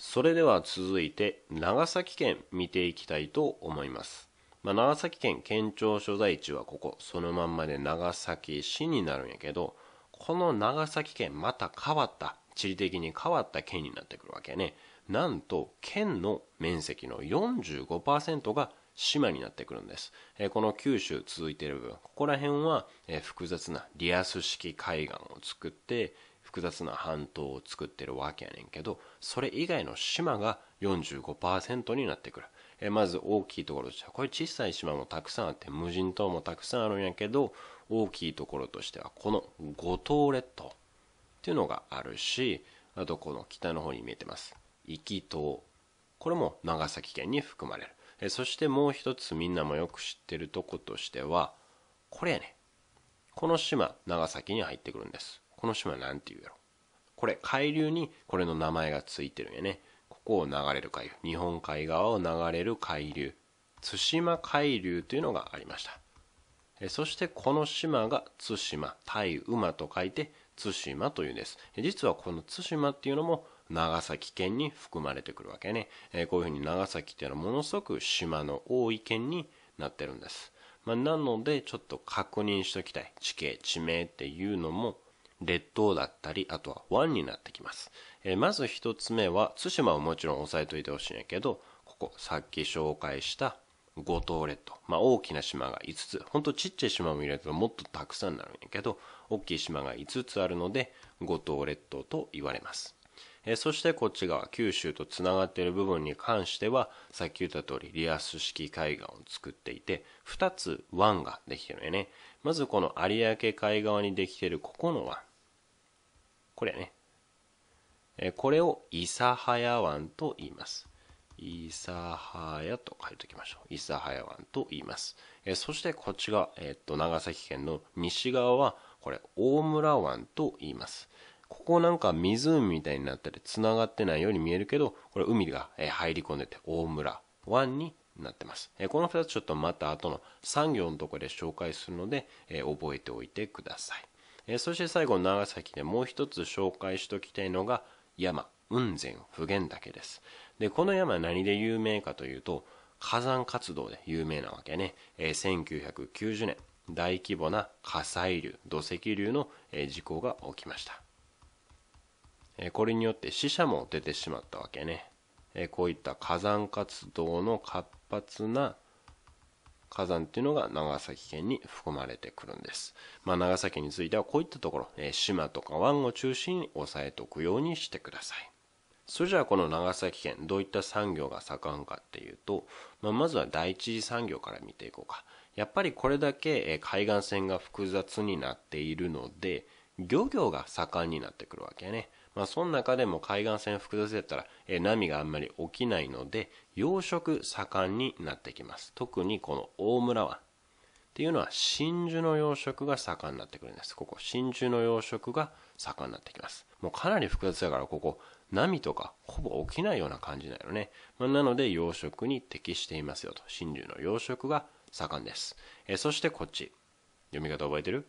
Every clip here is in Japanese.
それでは続いて長崎県見ていきたいと思います、まあ、長崎県県庁所在地はここそのまんまで長崎市になるんやけどこの長崎県また変わった地理的に変わった県になってくるわけねなんと県の面積の45%が島になってくるんです、えー、この九州続いている部分ここら辺は、えー、複雑なリアス式海岸を作って複雑な半島を作ってるわけやねんけどそれ以外の島が45%になってくるえまず大きいところとしてはこれ小さい島もたくさんあって無人島もたくさんあるんやけど大きいところとしてはこの五島列島っていうのがあるしあとこの北の方に見えてます壱岐島これも長崎県に含まれるえそしてもう一つみんなもよく知ってるとことしてはこれやねこの島長崎に入ってくるんですこの島なんて言うやろこれ海流にこれの名前がついてるんやねここを流れる海流日本海側を流れる海流対馬海流というのがありましたそしてこの島が対馬対馬と書いて対馬というんです実はこの対馬っていうのも長崎県に含まれてくるわけね、えこういうふうに長崎っていうのはものすごく島の多い県になってるんです、まあ、なのでちょっと確認しておきたい地形地名っていうのも列島だったり、あとは湾になってきます。えー、まず一つ目は、対馬をもちろん押さえといてほしいんやけど、ここ、さっき紹介した五島列島。まあ、大きな島が5つ。ほんとちっちゃい島も入れるともっとたくさんなるんやけど、大きい島が5つあるので、五島列島と言われます。えー、そしてこっち側、九州とつながっている部分に関しては、さっき言った通り、リアス式海岸を作っていて、2つ湾ができてるんやね。まずこの有明海側にできているここの湾。これやね。えこれをイサハヤ湾と言います。イサハヤと書いておきましょう。イサハヤ湾と言います。えそしてこっちが、えっと、長崎県の西側は、これ、大村湾と言います。ここなんか湖みたいになってて、繋がってないように見えるけど、これ海が入り込んでて、大村湾になってます。この2つちょっとまた後の産業のところで紹介するので、覚えておいてください。えー、そして最後長崎でもう一つ紹介しておきたいのが山雲仙普賢岳ですでこの山何で有名かというと火山活動で有名なわけね、えー、1990年大規模な火砕流土石流の、えー、事故が起きました、えー、これによって死者も出てしまったわけね、えこういった火山活動の活発な火山っていうのが長崎県に含まれてくるんです。まあ、長崎についてはこういったところ、え島とか湾を中心に押さえておくようにしてください。それじゃあこの長崎県どういった産業が盛んかっていうと、まあ、まずは第一次産業から見ていこうか。やっぱりこれだけ海岸線が複雑になっているので、漁業が盛んになってくるわけやね。まあ、その中でも海岸線複雑だったら、えー、波があんまり起きないので養殖盛んになってきます特にこの大村湾っていうのは真珠の養殖が盛んになってくるんですここ真珠の養殖が盛んになってきますもうかなり複雑だからここ波とかほぼ起きないような感じなよね、まあ、なので養殖に適していますよと真珠の養殖が盛んです、えそしてこっち読み方覚えてる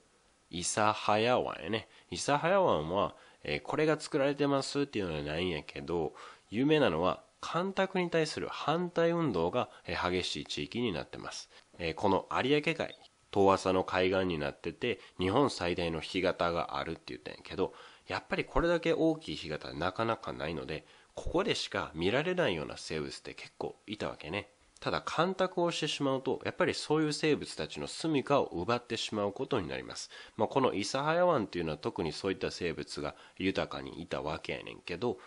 諫早湾やね諫早湾はえー、これが作られてますっていうのはないんやけど、有名なのは、干拓に対する反対運動が激しい地域になってます。えー、この有明海、遠浅の海岸になってて、日本最大の干潟があるって言ったんやけど、やっぱりこれだけ大きい干潟なかなかないので、ここでしか見られないような生物って結構いたわけね。ただ干拓をしてしまうとやっぱりそういう生物たちの住処を奪ってしまうことになります、まあ、この諫早湾っていうのは特にそういった生物が豊かにいたわけやねんけど、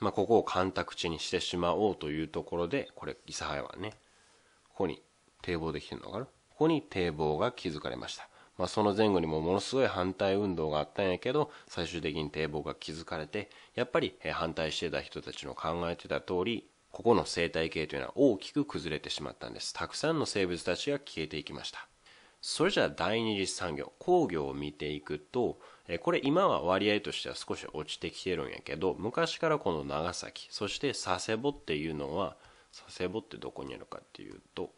まあ、ここを干拓地にしてしまおうというところでこれ諫早湾ねここに堤防できてるのかなここに堤防が築かれましたまあ、その前後にもものすごい反対運動があったんやけど最終的に堤防が築かれてやっぱり反対してた人たちの考えてた通りここの生態系というのは大きく崩れてしまったんです。たくさんの生物たちが消えていきました。それじゃあ第二次産業、工業を見ていくと、これ今は割合としては少し落ちてきてるんやけど、昔からこの長崎、そして佐世保っていうのは、佐世保ってどこにあるかっていうと、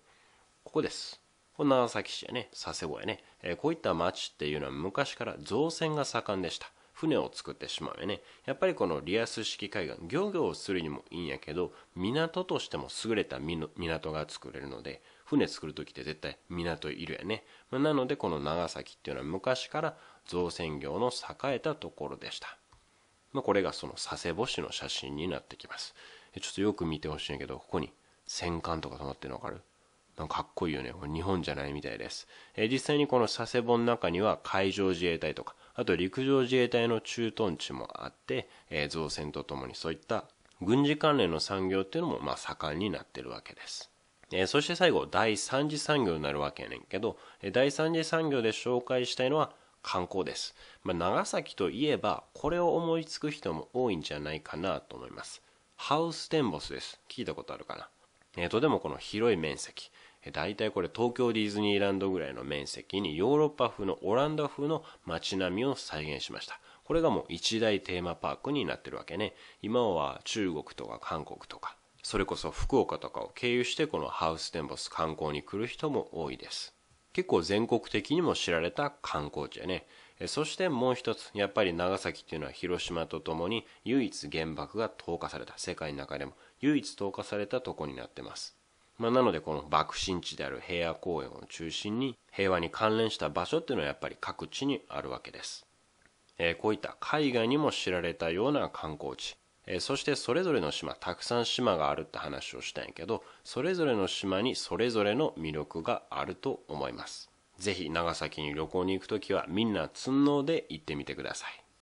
ここです。これ長崎市やね、佐世保やね、こういった町っていうのは昔から造船が盛んでした。船を作ってしまうよねやっぱりこのリアス式海岸漁業をするにもいいんやけど港としても優れた港が作れるので船作る時って絶対港いるやね、まあ、なのでこの長崎っていうのは昔から造船業の栄えたところでした、まあ、これがその佐世保市の写真になってきますちょっとよく見てほしいんやけどここに戦艦とか止まってるの分かるなんかかっこいいよね。これ日本じゃないみたいです。えー、実際にこの佐世保の中には海上自衛隊とかあと陸上自衛隊の駐屯地もあって、えー、造船とともにそういった軍事関連の産業っていうのもまあ盛んになってるわけです。えー、そして最後、第3次産業になるわけやねんけど、第3次産業で紹介したいのは観光です。まあ、長崎といえば、これを思いつく人も多いんじゃないかなと思います。ハウステンボスです。聞いたことあるかな。えー、とてもこの広い面積、大体これ東京ディズニーランドぐらいの面積にヨーロッパ風のオランダ風の街並みを再現しました。これがもう一大テーマパークになってるわけね。今は中国とか韓国とか、それこそ福岡とかを経由してこのハウステンボス観光に来る人も多いです。結構全国的にも知られた観光地やね。そしてもう一つ、やっぱり長崎っていうのは広島とともに唯一原爆が投下された、世界の中でも唯一投下されたとこになってます。まあ、なのでこの爆心地である平野公園を中心に平和に関連した場所っていうのはやっぱり各地にあるわけです、えー、こういった海外にも知られたような観光地、えー、そしてそれぞれの島たくさん島があるって話をしたんやけどそれぞれの島にそれぞれの魅力があると思います是非長崎に旅行に行く時はみんなつんので行ってみてください